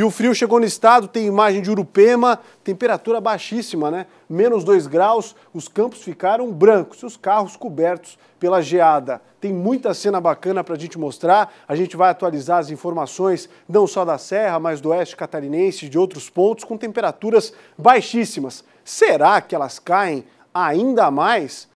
E o frio chegou no estado, tem imagem de Urupema, temperatura baixíssima, né? Menos 2 graus, os campos ficaram brancos e os carros cobertos pela geada. Tem muita cena bacana para a gente mostrar. A gente vai atualizar as informações não só da Serra, mas do Oeste Catarinense e de outros pontos com temperaturas baixíssimas. Será que elas caem ainda mais?